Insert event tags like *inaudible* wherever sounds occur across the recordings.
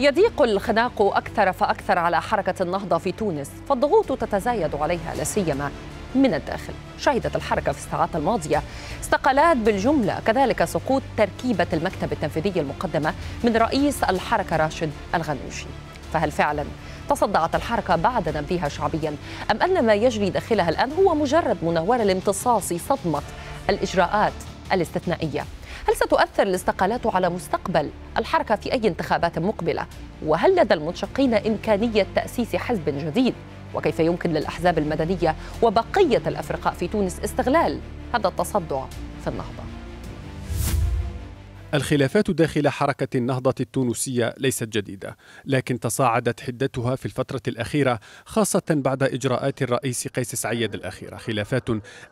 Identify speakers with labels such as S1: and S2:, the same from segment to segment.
S1: يضيق الخناق أكثر فأكثر على حركة النهضة في تونس فالضغوط تتزايد عليها لا سيما من الداخل شهدت الحركة في الساعات الماضية استقالات بالجملة كذلك سقوط تركيبة المكتب التنفيذي المقدمة من رئيس الحركة راشد الغنوشي فهل فعلا تصدعت الحركة بعد نبيها شعبيا أم أن ما يجري داخلها الآن هو مجرد مناورة لامتصاص صدمة الإجراءات الاستثنائية هل ستؤثر الاستقالات على مستقبل الحركة في أي انتخابات مقبلة؟ وهل لدى المنشقين إمكانية تأسيس حزب جديد؟ وكيف يمكن للأحزاب المدنية وبقية الأفرقاء في تونس استغلال هذا التصدع في النهضة؟
S2: الخلافات داخل حركة النهضة التونسية ليست جديدة، لكن تصاعدت حدتها في الفترة الأخيرة خاصة بعد إجراءات الرئيس قيس سعيد الأخيرة، خلافات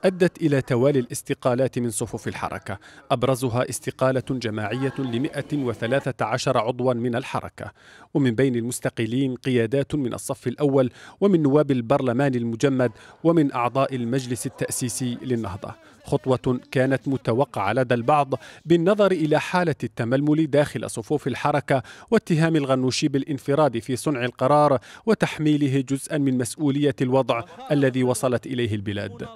S2: أدت إلى توالي الاستقالات من صفوف الحركة، أبرزها استقالة جماعية ل 113 عضوا من الحركة، ومن بين المستقيلين قيادات من الصف الأول ومن نواب البرلمان المجمد ومن أعضاء المجلس التأسيسي للنهضة، خطوة كانت متوقعة لدى البعض بالنظر إلى حالة التململ داخل صفوف الحركة واتهام الغنوشي بالانفراد في صنع القرار وتحميله جزءا من مسؤولية الوضع الذي وصلت إليه البلاد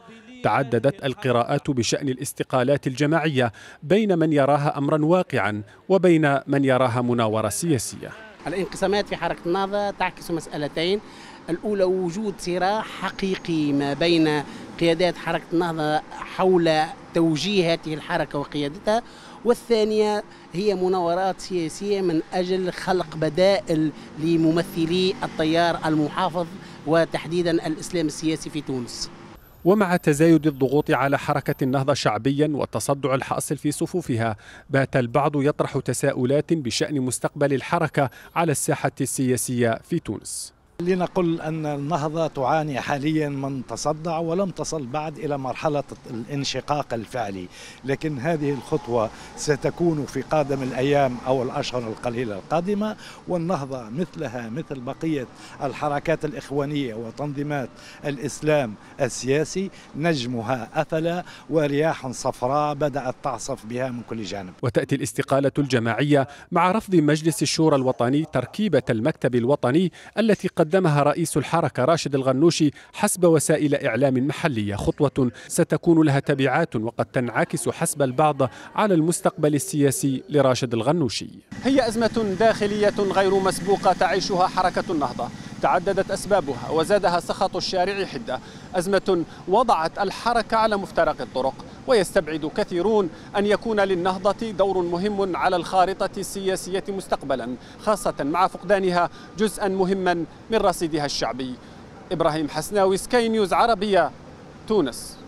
S2: تعددت القراءات بشأن الاستقالات الجماعية بين من يراها أمرا واقعا وبين من يراها مناورة سياسية الانقسامات في حركة النهضة تعكس مسألتين الأولى وجود صراع حقيقي ما بين قيادات حركة النهضة حول توجيه هذه الحركة وقيادتها والثانية هي مناورات سياسية من أجل خلق بدائل لممثلي التيار المحافظ وتحديدا الإسلام السياسي في تونس ومع تزايد الضغوط على حركة النهضة شعبيا والتصدع الحاصل في صفوفها بات البعض يطرح تساؤلات بشأن مستقبل الحركة على الساحة السياسية في تونس لنقل أن النهضة تعاني حاليا من تصدع ولم تصل بعد إلى مرحلة الانشقاق الفعلي لكن هذه الخطوة ستكون في قادم الأيام أو الأشهر القليلة القادمة والنهضة مثلها مثل بقية الحركات الإخوانية وتنظيمات الإسلام السياسي نجمها أفلا ورياح صفراء بدأت تعصف بها من كل جانب وتأتي الاستقالة الجماعية مع رفض مجلس الشورى الوطني تركيبة المكتب الوطني التي قد قدمها رئيس الحركة راشد الغنوشي حسب وسائل إعلام محلية خطوة ستكون لها تبعات وقد تنعكس حسب البعض على المستقبل السياسي لراشد الغنوشي هي أزمة داخلية غير مسبوقة تعيشها حركة النهضة تعددت أسبابها وزادها سخط الشارع حدة أزمة وضعت الحركة على مفترق الطرق ويستبعد كثيرون أن يكون للنهضة دور مهم على الخارطة السياسية مستقبلا خاصة مع فقدانها جزءا مهما من رصيدها الشعبي إبراهيم حسناوي سكاي نيوز عربية تونس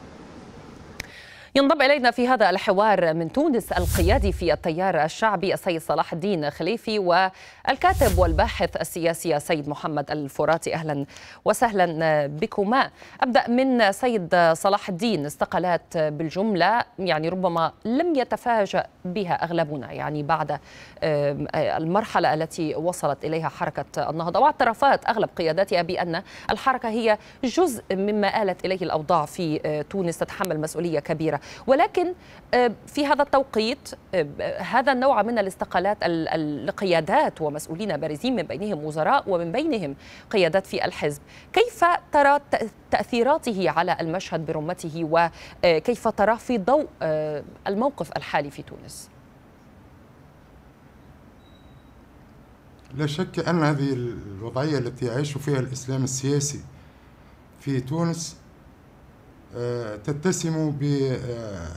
S1: ينضم إلينا في هذا الحوار من تونس القيادي في التيار الشعبي السيد صلاح الدين خليفي والكاتب والباحث السياسي السيد محمد الفراتي أهلا وسهلا بكما أبدأ من سيد صلاح الدين استقالات بالجملة يعني ربما لم يتفاجأ بها أغلبنا يعني بعد المرحلة التي وصلت إليها حركة النهضة واعترفت أغلب قياداتها بأن الحركة هي جزء مما آلت إليه الأوضاع في آه، تونس تتحمل مسؤولية كبيرة ولكن آه، في هذا التوقيت آه، هذا النوع من الاستقالات القيادات ومسؤولين بارزين من بينهم وزراء ومن بينهم قيادات في الحزب كيف ترى تأثيراته على المشهد برمته وكيف آه، تراه في ضوء الموقف الحالي في تونس
S3: لا شك أن هذه الوضعية التي يعيش فيها الإسلام السياسي في تونس تتسم ب آه،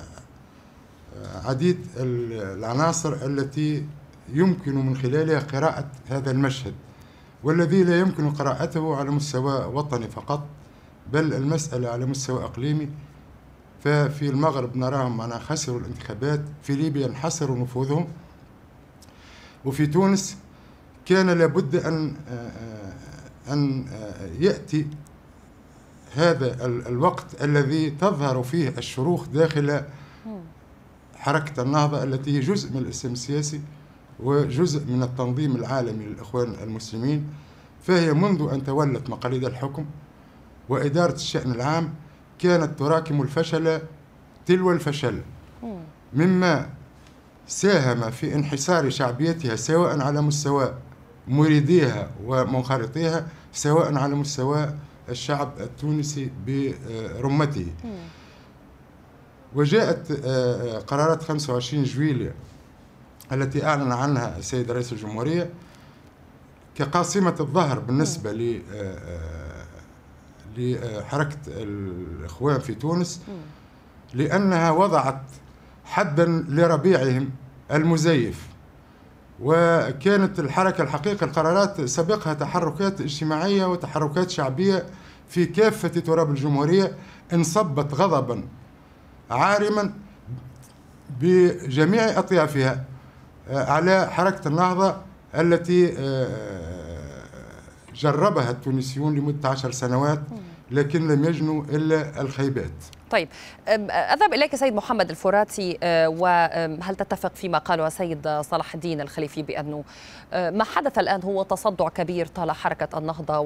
S3: عديد العناصر التي يمكن من خلالها قراءة هذا المشهد والذي لا يمكن قراءته على مستوى وطني فقط بل المسألة على مستوى إقليمي ففي المغرب نراهم أنا خسروا الانتخابات في ليبيا انحسروا نفوذهم وفي تونس كان لابد أن آه، آه، أن يأتي هذا الوقت الذي تظهر فيه الشروخ داخل حركة النهضة التي هي جزء من الإسلام السياسي وجزء من التنظيم العالمي للإخوان المسلمين فهي منذ أن تولت مقاليد الحكم وإدارة الشأن العام كانت تراكم الفشل تلو الفشل مما ساهم في انحسار شعبيتها سواء على مستوى مريديها ومنخرطيها سواء على مستوى الشعب التونسي برمته وجاءت آه، آه، قرارات 25 جويلية التي أعلن عنها السيد رئيس الجمهورية كقاسمة الظهر بالنسبة ل آه، لحركة الإخوان في تونس لأنها وضعت حدا لربيعهم المزيف وكانت الحركة الحقيقة القرارات سبقها تحركات اجتماعية وتحركات شعبية في كافة تراب الجمهورية انصبت غضبا عارما بجميع أطيافها آه، على حركة النهضة التي آه، جربها التونسيون لمدة عشر سنوات لكن لم يجنوا إلا الخيبات
S1: طيب أذهب إليك سيد محمد الفراتي أه، وهل تتفق فيما قاله سيد صلاح الدين الخليفي بأنه أه، ما حدث الآن هو تصدع كبير طال حركة النهضة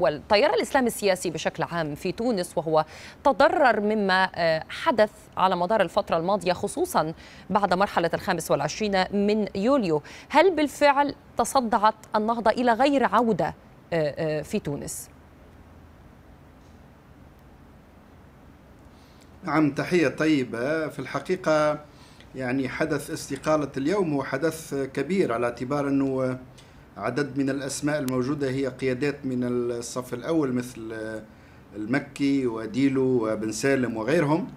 S1: والتيار الإسلامي السياسي بشكل عام في تونس وهو تضرر مما أه، حدث على مدار الفترة الماضية خصوصا بعد مرحلة الخامس والعشرين من يوليو هل بالفعل تصدعت النهضة إلى غير عودة في تونس؟
S4: نعم تحية طيبة في الحقيقة يعني حدث استقالة اليوم هو حدث كبير على اعتبار أنه عدد من الأسماء الموجودة هي قيادات من الصف الأول مثل المكي وديلو وبن سالم وغيرهم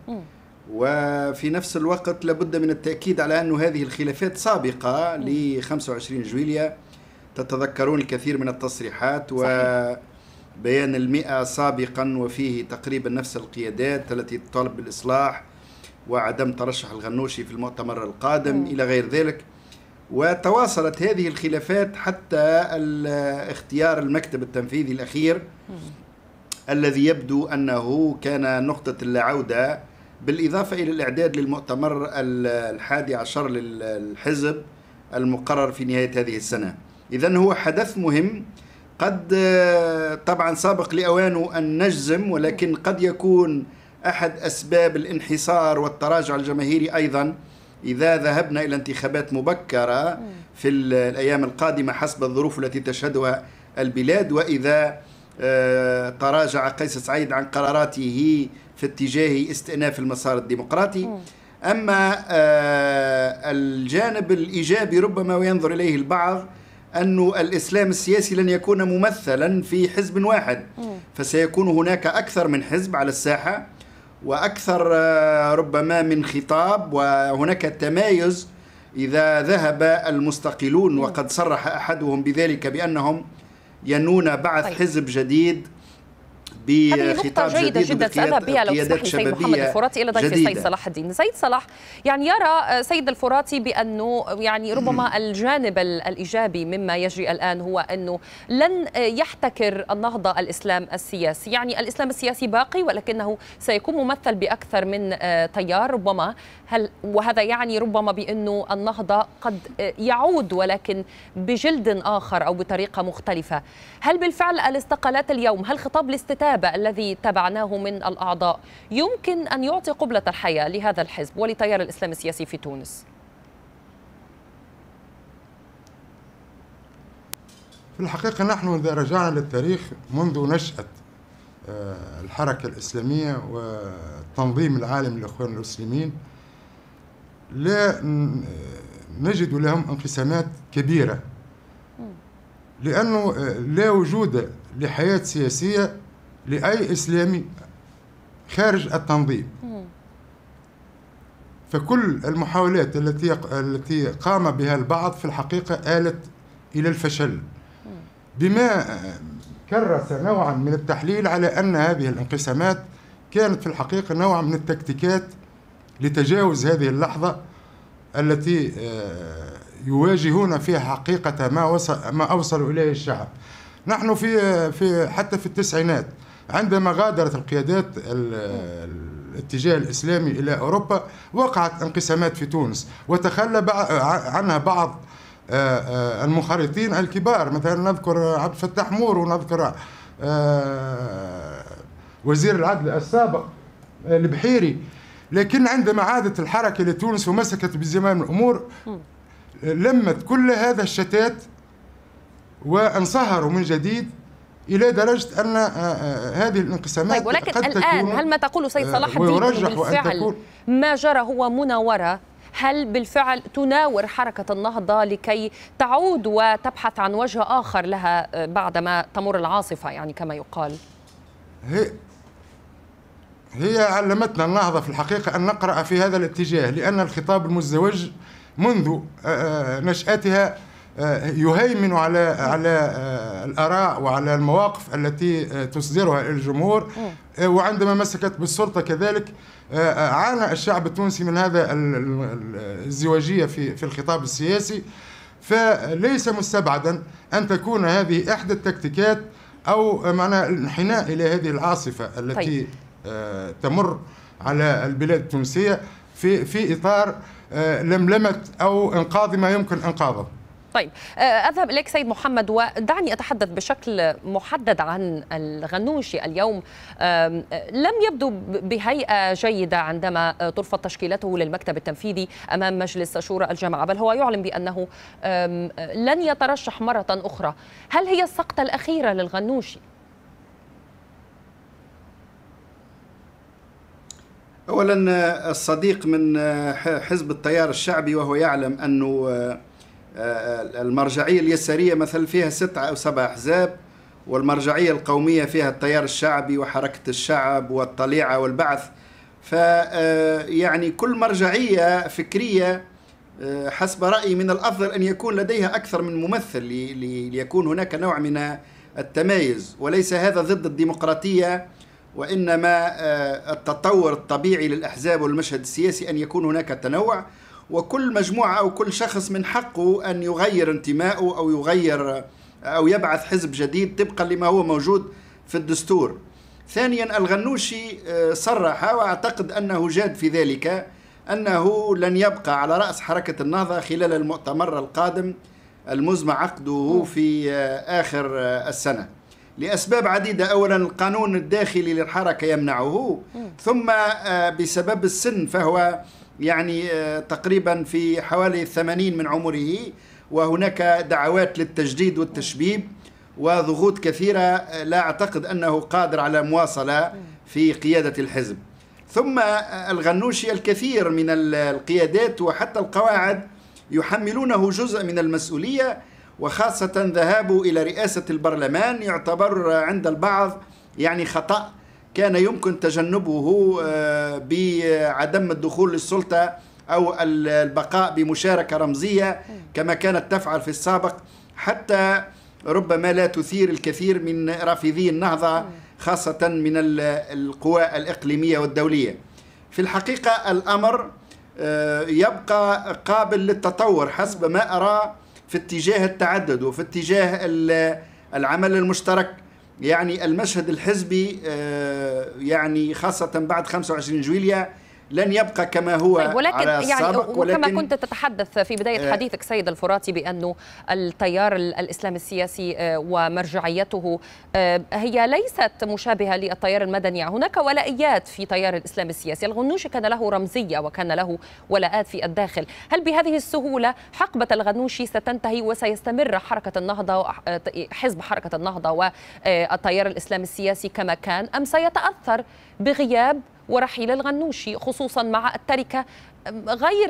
S4: وفي نفس الوقت لابد من التأكيد على أن هذه الخلافات سابقة ل 25 جويليا تتذكرون الكثير من التصريحات و صحيح. بيان المئة سابقا وفيه تقريبا نفس القيادات التي تطالب بالإصلاح وعدم ترشح الغنوشي في المؤتمر القادم م. إلى غير ذلك وتواصلت هذه الخلافات حتى اختيار المكتب التنفيذي الأخير م. الذي يبدو أنه كان نقطة العودة بالإضافة إلى الإعداد للمؤتمر الحادي عشر للحزب المقرر في نهاية هذه السنة إذا هو حدث مهم قد آه، طبعا سابق لأوانه أن نجزم ولكن قد يكون أحد أسباب الانحصار والتراجع الجماهيري أيضا إذا ذهبنا إلى انتخابات مبكرة في الأيام القادمة حسب الظروف التي تشهدها البلاد وإذا آه، تراجع قيس سعيد عن قراراته في اتجاه استئناف المسار الديمقراطي أما آه، الجانب الإيجابي ربما وينظر إليه البعض أن الإسلام السياسي لن يكون ممثلا في حزب واحد فسيكون هناك أكثر من حزب على الساحة وأكثر آه، ربما من خطاب وهناك تمايز إذا ذهب المستقلون وقد صرح أحدهم بذلك بأنهم ينون بعث طيب. حزب جديد بخطاب جيدة جدا سألها بها لو سمحت سيد محمد الفراتي إلى ضيف السيد صلاح
S1: الدين سيد صلاح يعني يرى آه، سيد الفراتي بأنه يعني ربما *clears throat* الجانب الإيجابي مما يجري الآن هو أنه لن آه، يحتكر النهضة الإسلام السياسي يعني الإسلام السياسي باقي ولكنه سيكون ممثل بأكثر من آه، تيار ربما هل وهذا يعني ربما بأنه النهضة قد يعود ولكن بجلد آخر أو بطريقة مختلفة هل بالفعل الاستقالات اليوم هل خطاب الاستتاب الغياب الذي تبعناه من الأعضاء يمكن أن يعطي قبلة الحياة لهذا الحزب ولتيار الإسلام السياسي في تونس
S3: في الحقيقة نحن إذا رجعنا للتاريخ منذ نشأة آه، الحركة الإسلامية والتنظيم العالمي للإخوان المسلمين لا نجد لهم انقسامات كبيرة لأنه آه، لا وجود لحياة سياسية لأي إسلامي خارج التنظيم فكل المحاولات التي التي قام بها البعض في الحقيقة آلت إلى الفشل بما كرس نوعا من التحليل على أن هذه الانقسامات كانت في الحقيقة نوعا من التكتيكات لتجاوز هذه اللحظة التي آه، يواجهون فيها حقيقة ما وصل ما أوصلوا إليه الشعب نحن في آه، في حتى في التسعينات عندما غادرت القيادات الاتجاه الإسلامي إلى أوروبا وقعت انقسامات في تونس وتخلى عنها بعض آه، آه، المنخرطين الكبار مثلا نذكر عبد الفتاح مور ونذكر آه، وزير العدل السابق البحيري لكن عندما عادت الحركة لتونس ومسكت بزمام الأمور لمت كل هذا الشتات وانصهروا من جديد الى درجه ان آه، آه، هذه الانقسامات طيب ولكن قد الان تكون هل ما تقوله
S1: سيد آه، صلاح الدين بالفعل ما جرى هو مناوره هل بالفعل تناور حركة النهضة لكي تعود وتبحث عن وجه آخر لها بعدما تمر العاصفة يعني كما يقال
S3: هي هي علمتنا النهضة في الحقيقة أن نقرأ في هذا الاتجاه لأن الخطاب المزدوج منذ نشأتها آه، يهيمن على على آه، الاراء وعلى المواقف التي آه، تصدرها الجمهور وعندما مسكت بالسلطه كذلك عانى الشعب التونسي من هذا الازدواجيه في في الخطاب السياسي فليس مستبعدا ان تكون هذه احدى التكتيكات او معنى الانحناء الى هذه العاصفه التي طيب. تمر على البلاد التونسيه في في اطار لملمه او انقاذ ما يمكن انقاذه
S1: طيب آه، اذهب اليك سيد محمد ودعني اتحدث بشكل محدد عن الغنوشي اليوم لم يبدو بهيئه جيده عندما ترفض آه، تشكيلته للمكتب التنفيذي امام مجلس شورى الجامعه بل هو يعلن بانه لن يترشح مره اخرى هل هي السقطه الاخيره للغنوشي
S4: اولا آه، الصديق من حزب التيار الشعبي وهو يعلم انه آه، المرجعية اليسارية مثلا فيها ستة أو سبع أحزاب والمرجعية القومية فيها التيار الشعبي وحركة الشعب والطليعة والبعث ف آه، يعني كل مرجعية فكرية آه، حسب رأيي من الأفضل أن يكون لديها أكثر من ممثل ليكون هناك نوع من التمايز وليس هذا ضد الديمقراطية وإنما التطور الطبيعي للأحزاب والمشهد السياسي أن يكون هناك تنوع وكل مجموعة أو كل شخص من حقه أن يغير انتمائه أو يغير أو يبعث حزب جديد طبقا لما هو موجود في الدستور ثانيا الغنوشي آه، صرح وأعتقد أنه جاد في ذلك أنه لن يبقى على رأس حركة النهضة خلال المؤتمر القادم المزمع عقده في آه، آخر آه، السنة لأسباب عديدة أولا القانون الداخلي للحركة يمنعه ثم بسبب السن فهو يعني آه، تقريبا في حوالي الثمانين من عمره وهناك دعوات للتجديد والتشبيب وضغوط كثيرة آه، لا أعتقد أنه قادر على مواصلة في قيادة الحزب ثم آه، الغنوشي الكثير من القيادات وحتى القواعد يحملونه جزء من المسؤولية وخاصة ذهابه إلى رئاسة البرلمان يعتبر عند البعض يعني خطأ كان يمكن تجنبه آه، بعدم الدخول للسلطة أو البقاء بمشاركة رمزية كما كانت تفعل في السابق حتى ربما لا تثير الكثير من رافضي النهضة خاصة من القوى الإقليمية والدولية في الحقيقة الأمر آه، يبقى قابل للتطور حسب ما أرى في اتجاه التعدد وفي اتجاه العمل المشترك يعني المشهد الحزبي آه، يعني خاصة بعد 25 جويليا لن يبقى كما هو طيب ولكن على يعني وكما ولكن كنت
S1: تتحدث في بداية آه. حديثك سيد الفراتي بأنه التيار الإسلام السياسي آه، ومرجعيته آه، هي ليست مشابهة للتيار المدني هناك ولائيات في تيار الإسلام السياسي الغنوشي كان له رمزية وكان له ولاءات في الداخل هل بهذه السهولة حقبة الغنوشي ستنتهي وسيستمر حركة النهضة حزب حركة النهضة والتيار الإسلام السياسي كما كان أم سيتأثر بغياب ورحيل الغنوشي خصوصا مع التركة غير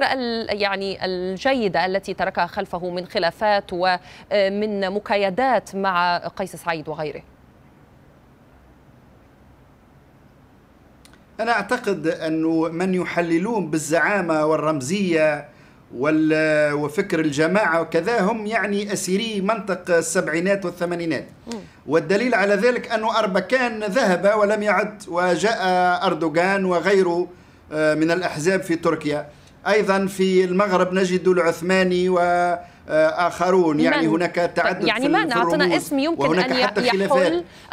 S1: يعني الجيدة التي تركها خلفه من خلافات ومن مكايدات مع قيس سعيد وغيره
S4: أنا أعتقد أنه من يحللون بالزعامة والرمزية وفكر الجماعة وكذا هم يعني أسيري منطق السبعينات والثمانينات والدليل على ذلك أن أربكان ذهب ولم يعد وجاء أردوغان وغيره آه، من الأحزاب في تركيا أيضا في المغرب نجد العثماني و آه، اخرون يعني هناك طيب، تعدد يعني ما نعطينا اسم يمكن وهناك ان حتى يحل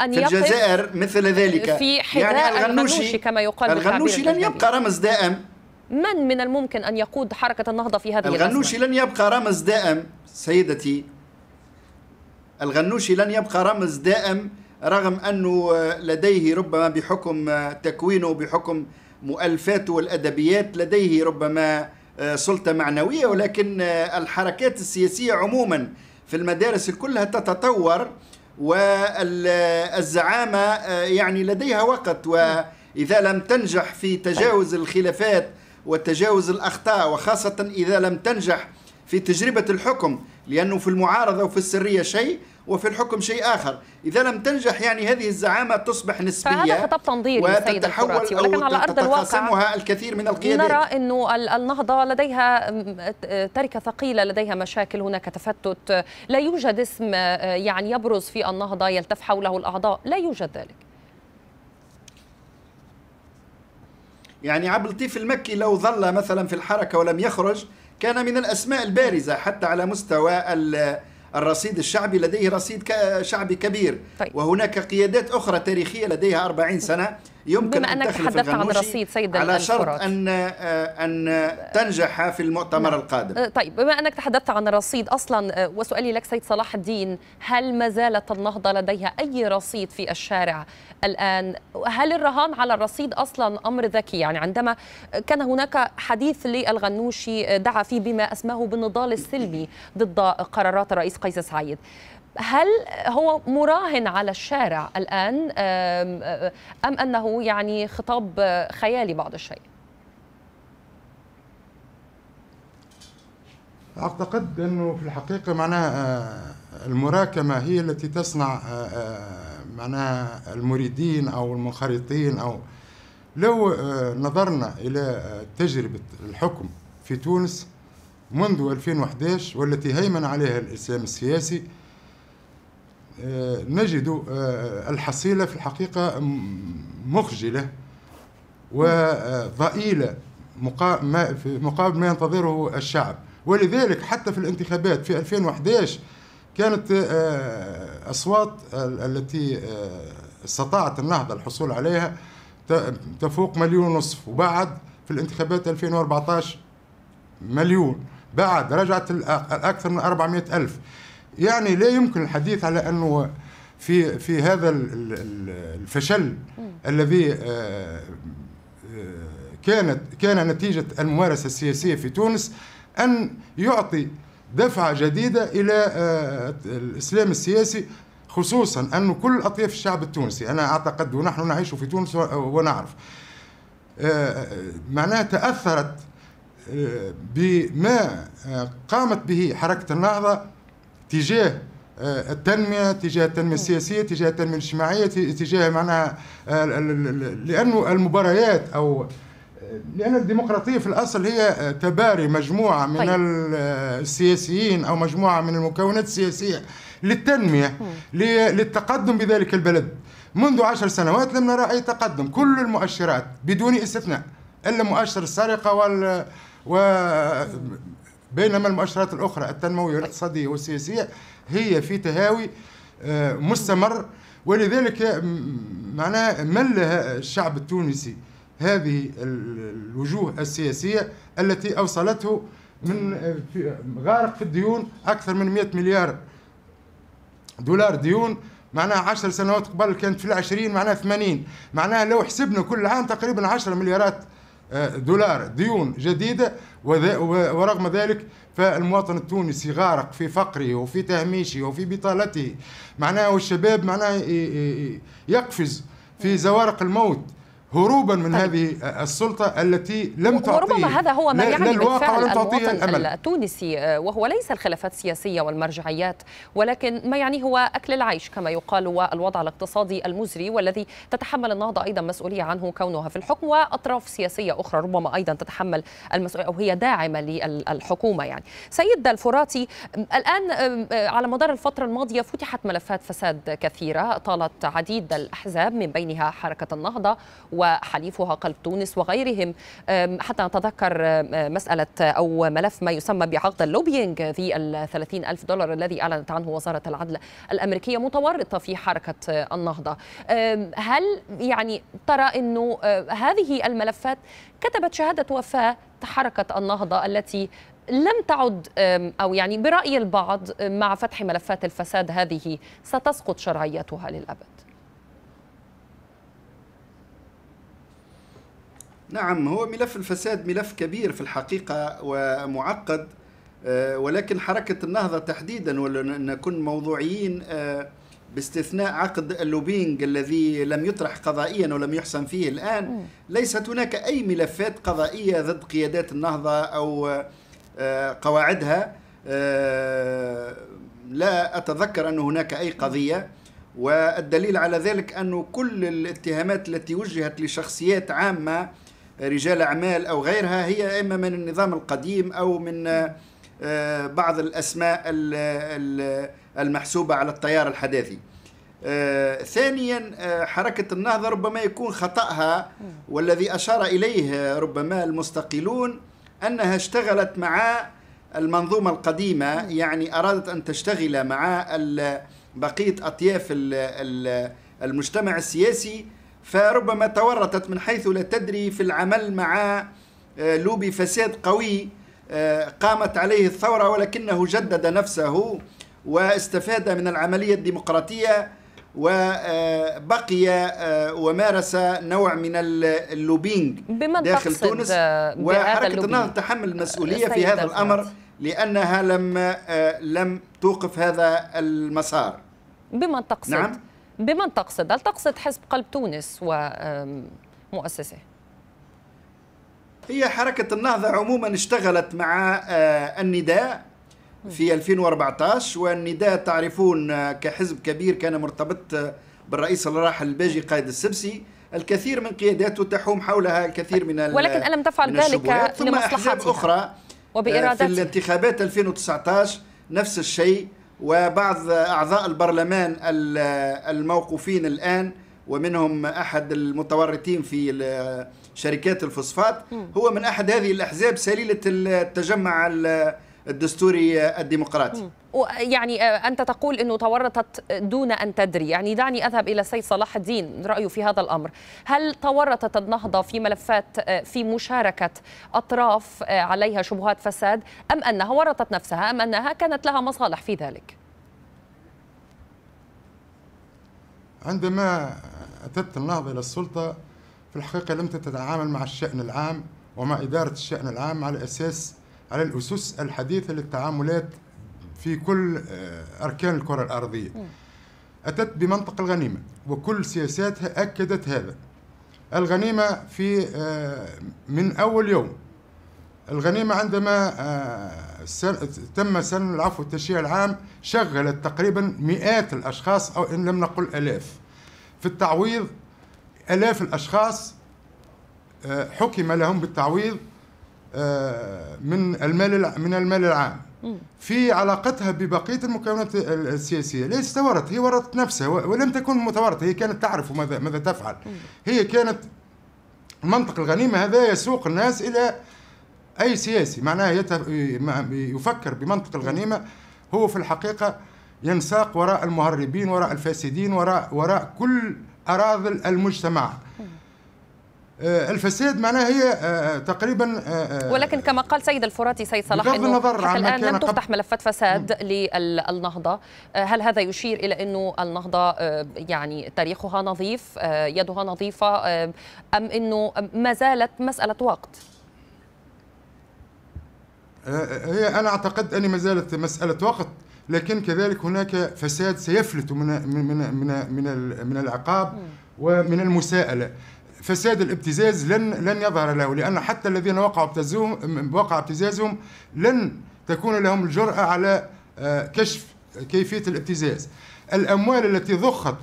S4: ان في الجزائر مثل ذلك في حذاء
S1: يعني الغنوشي, الغنوشي كما يقال الغنوشي لن يبقى
S4: رمز دائم
S1: من من الممكن أن يقود حركة النهضة في هذه الغنوشي
S4: الأزمة؟ لن يبقى رمز دائم سيدتي الغنوشي لن يبقى رمز دائم رغم أنه لديه ربما بحكم تكوينه بحكم مؤلفاته والأدبيات لديه ربما سلطة معنوية ولكن الحركات السياسية عموما في المدارس كلها تتطور والزعامة يعني لديها وقت وإذا لم تنجح في تجاوز الخلافات وتجاوز الأخطاء وخاصة إذا لم تنجح في تجربة الحكم لأنه في المعارضة وفي السرية شيء وفي الحكم شيء آخر إذا لم تنجح يعني هذه الزعامة تصبح نسبية فهذا خطاب تنظيري سيد الكراتي ولكن على أرض الواقع الكثير من القيادات نرى
S1: أنه النهضة لديها تركة ثقيلة لديها مشاكل هناك تفتت لا يوجد اسم آه، يعني يبرز في النهضة يلتف حوله الأعضاء لا يوجد ذلك
S4: يعني عبد اللطيف المكي لو ظل مثلا في الحركة ولم يخرج كان من الأسماء البارزة حتى على مستوى الرصيد الشعبي لديه رصيد شعبي كبير طيب. وهناك قيادات أخرى تاريخية لديها 40 سنة يمكن بما أنك تحدثت عن رصيد سيد على شرط أن آه، أن تنجح في المؤتمر نعم. القادم أه،
S1: طيب بما أنك تحدثت عن الرصيد أصلا أه، وسؤالي لك سيد صلاح الدين هل ما زالت النهضة لديها أي رصيد في الشارع الآن هل الرهان على الرصيد أصلا أمر ذكي يعني عندما كان هناك حديث للغنوشي دعا فيه بما أسماه بالنضال السلمي ضد قرارات الرئيس قيس سعيد هل هو مراهن على الشارع الآن أم أنه يعني خطاب خيالي بعض الشيء؟
S3: أعتقد أنه في الحقيقة معناها آه، المراكمة هي التي تصنع آه، آه، معناها المريدين أو المنخرطين أو لو نظرنا إلى تجربة الحكم في تونس منذ 2011 والتي هيمن عليها الإسلام السياسي آه، نجد آه، الحصيلة في الحقيقة مخجلة وضئيلة مقابل ما ينتظره الشعب ولذلك حتى في الانتخابات في 2011 كانت آه، أصوات التي استطاعت النهضة الحصول عليها تفوق مليون ونصف وبعد في الانتخابات 2014 مليون بعد رجعت الأكثر من 400 ألف يعني لا يمكن الحديث على انه في في هذا الفشل الذي آه، آه، كانت كان نتيجه الممارسه السياسيه في تونس ان يعطي دفعه جديده الى آه، الاسلام السياسي خصوصا انه كل اطياف الشعب التونسي انا اعتقد ونحن نعيش في تونس ونعرف معناها تاثرت بما قامت به حركه النهضه تجاه آه، التنميه تجاه التنميه السياسيه تجاه التنميه الاجتماعيه تجاه معناها لانه المباريات او آه، لان الديمقراطيه في الاصل هي آه، تباري مجموعه من طيب. السياسيين او مجموعه من المكونات السياسيه للتنميه للتقدم بذلك البلد منذ عشر سنوات لم نرى اي تقدم كل المؤشرات بدون استثناء الا مؤشر السرقه وال و بينما المؤشرات الأخرى التنموية والاقتصادية والسياسية هي في تهاوي آه، مستمر ولذلك معناها مل الشعب التونسي هذه الوجوه السياسية التي أوصلته من آه، غارق في الديون أكثر من 100 مليار دولار ديون معناها 10 سنوات قبل كانت في العشرين معناها 80 معناها لو حسبنا كل عام تقريبا 10 مليارات آه، دولار ديون جديدة ورغم ذلك فالمواطن التونسي غارق في فقره وفي تهميشه وفي بطالته معناه والشباب معناه يقفز في زوارق الموت هروبا من طيب. هذه السلطه التي لم تعطيه وربما هذا هو ما يعني بالفعل الواقع الامل
S1: التونسي آه، وهو ليس الخلافات السياسيه والمرجعيات ولكن ما يعني هو اكل العيش كما يقال والوضع الاقتصادي المزري والذي تتحمل النهضه ايضا مسؤوليه عنه كونها في الحكم واطراف سياسيه اخرى ربما ايضا تتحمل المسؤوليه او هي داعمه للحكومه يعني سيد الفراتي الان آه، على مدار الفتره الماضيه فتحت ملفات فساد كثيره طالت عديد الاحزاب من بينها حركه النهضه وحليفها قلب تونس وغيرهم حتى نتذكر مسألة أو ملف ما يسمى بعقد اللوبينج في ال 30 ألف دولار الذي أعلنت عنه وزارة العدل الأمريكية متورطة في حركة النهضة هل يعني ترى أنه هذه الملفات كتبت شهادة وفاة حركة النهضة التي لم تعد أو يعني برأي البعض مع فتح ملفات الفساد هذه ستسقط شرعيتها للأبد
S4: نعم هو ملف الفساد ملف كبير في الحقيقة ومعقد آه، ولكن حركة النهضة تحديدا ولنكن موضوعيين آه، باستثناء عقد اللوبينج الذي لم يطرح قضائيا ولم يحسن فيه الآن ليست هناك أي ملفات قضائية ضد قيادات النهضة أو آه، قواعدها لا أتذكر أن هناك أي قضية والدليل على ذلك أن كل الاتهامات التي وجهت لشخصيات عامة رجال أعمال أو غيرها هي إما من النظام القديم أو من آه، بعض الأسماء المحسوبة على التيار الحداثي آه، ثانيا آه، حركة النهضة ربما يكون خطأها والذي أشار إليه ربما المستقيلون أنها اشتغلت مع المنظومة القديمة يعني أرادت أن تشتغل مع بقية أطياف المجتمع السياسي فربما تورطت من حيث لا تدري في العمل مع آه، لوبي فساد قوي آه، قامت عليه الثورة ولكنه جدد نفسه واستفاد من العملية الديمقراطية وبقي آه، ومارس نوع من اللوبينج داخل تونس وحركة النهضة تحمل المسؤولية في هذا الأمر لأنها لم لم توقف هذا المسار
S1: بما تقصد؟ نعم بمن تقصد؟ هل تقصد حزب قلب تونس ومؤسسه؟
S4: هي حركة النهضة عموما اشتغلت مع آه، النداء في 2014 والنداء تعرفون آه، كحزب كبير كان مرتبط آه، بالرئيس الراحل الباجي قائد السبسي الكثير من قياداته تحوم حولها الكثير من ولكن ألم تفعل ذلك ثم أحزاب أخرى وبإرادتها في الانتخابات 2019 نفس الشيء وبعض أعضاء البرلمان الموقوفين الآن ومنهم أحد المتورطين في شركات الفوسفات هو من أحد هذه الأحزاب سليلة التجمع الدستوري الديمقراطي
S1: يعني آه، أنت تقول أنه تورطت دون أن تدري يعني دعني أذهب إلى السيد صلاح الدين رأيه في هذا الأمر هل تورطت النهضة في ملفات آه، في مشاركة أطراف آه، عليها شبهات فساد أم أنها ورطت نفسها أم أنها كانت لها مصالح في ذلك
S3: عندما أتت النهضة إلى السلطة في الحقيقة لم تتعامل مع الشأن العام ومع إدارة الشأن العام على أساس على الأسس الحديثة للتعاملات في كل آه، أركان الكرة الأرضية أتت بمنطق الغنيمة وكل سياساتها أكدت هذا الغنيمة في آه، من أول يوم الغنيمة عندما آه، تم سن العفو التشريع العام شغلت تقريبا مئات الأشخاص أو إن لم نقل ألاف في التعويض آلاف الأشخاص حكم لهم بالتعويض آه، من المال من المال العام في علاقتها ببقيه المكونات السياسيه ليست تورط هي ورطت نفسها ولم تكن متورطه هي كانت تعرف ماذا ماذا تفعل هي كانت منطق الغنيمه هذا يسوق الناس الى اي سياسي معناه يفكر بمنطق الغنيمه هو في الحقيقه ينساق وراء المهربين وراء الفاسدين وراء وراء كل اراذل المجتمع
S1: آه، الفساد معناها
S3: هي آه، آه، تقريبا ولكن
S1: كما قال سيد الفراتي سيد صلاح بغض النظر عن الان لم تفتح ملفات فساد للنهضه هل هذا يشير الى انه النهضه يعني تاريخها نظيف يدها نظيفه ام انه ما زالت مساله وقت
S3: هي انا اعتقد اني ما زالت مساله وقت لكن كذلك هناك فساد سيفلت من من من من, من العقاب ومن المساءله فساد الابتزاز لن لن يظهر له لان حتى الذين وقعوا ابتزازهم وقع ابتزازهم لن تكون لهم الجراه على آه، كشف كيفيه الابتزاز. الاموال التي ضخت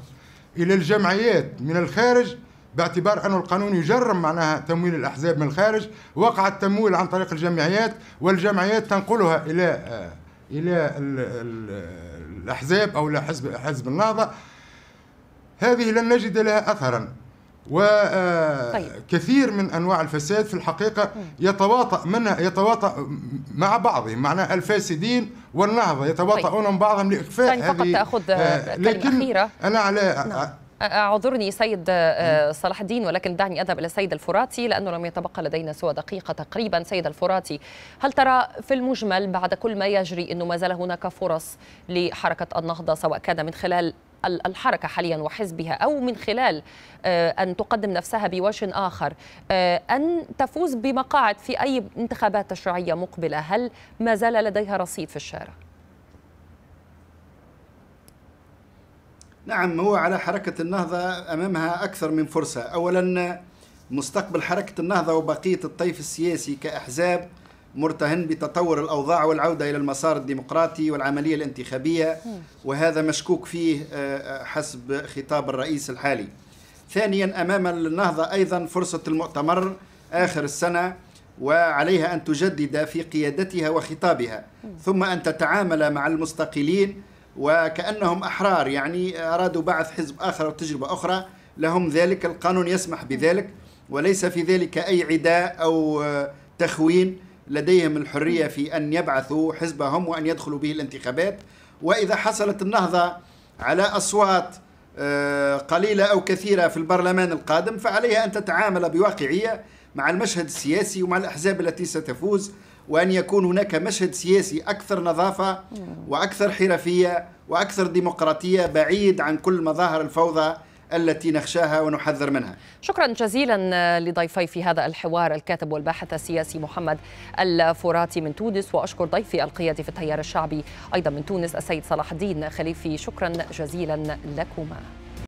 S3: الى الجمعيات من الخارج باعتبار أن القانون يجرم معناها تمويل الأحزاب من الخارج وقع التمويل عن طريق الجمعيات والجمعيات تنقلها إلى آه، إلى الأحزاب أو إلى حزب حزب النهضة هذه لن نجد لها أثرا وكثير آه، طيب. من انواع الفساد في الحقيقه يتواطأ منها يتواطأ مع بعضهم معنا الفاسدين والنهضه يتواطؤون طيب. بعضهم لاخفاء يعني فقط هذه تاخذ آه، لكن انا على نعم.
S1: أعذرني سيد آه، صلاح الدين ولكن دعني أذهب إلى السيد الفراتي لأنه لم يتبقى لدينا سوى دقيقة تقريبا سيد الفراتي هل ترى في المجمل بعد كل ما يجري أنه ما زال هناك فرص لحركة النهضة سواء كان من خلال الحركة حاليا وحزبها أو من خلال آه، أن تقدم نفسها بوجه آخر آه، أن تفوز بمقاعد في أي انتخابات تشريعية مقبلة هل ما زال لديها رصيد في الشارع؟
S4: نعم هو على حركة النهضة أمامها أكثر من فرصة أولا مستقبل حركة النهضة وبقية الطيف السياسي كأحزاب مرتهن بتطور الأوضاع والعودة إلى المسار الديمقراطي والعملية الانتخابية وهذا مشكوك فيه آه، آه، حسب خطاب الرئيس الحالي ثانيا أمام النهضة أيضا فرصة المؤتمر آخر السنة وعليها أن تجدد في قيادتها وخطابها ثم أن تتعامل مع المستقلين وكأنهم أحرار يعني أرادوا بعث حزب آخر وتجربة أخرى لهم ذلك القانون يسمح بذلك وليس في ذلك أي عداء أو آه، تخوين لديهم الحرية في أن يبعثوا حزبهم وأن يدخلوا به الانتخابات وإذا حصلت النهضة على أصوات آه، قليلة أو كثيرة في البرلمان القادم فعليها أن تتعامل بواقعية مع المشهد السياسي ومع الأحزاب التي ستفوز وأن يكون هناك مشهد سياسي أكثر نظافة وأكثر حرفية وأكثر ديمقراطية بعيد عن كل مظاهر الفوضى التي نخشاها ونحذر منها
S1: شكرا جزيلا آه، لضيفي في هذا الحوار الكاتب والباحث السياسي محمد الفراتي من تونس وأشكر ضيفي القيادي في التيار الشعبي أيضا من تونس السيد صلاح الدين خليفي شكرا جزيلا لكما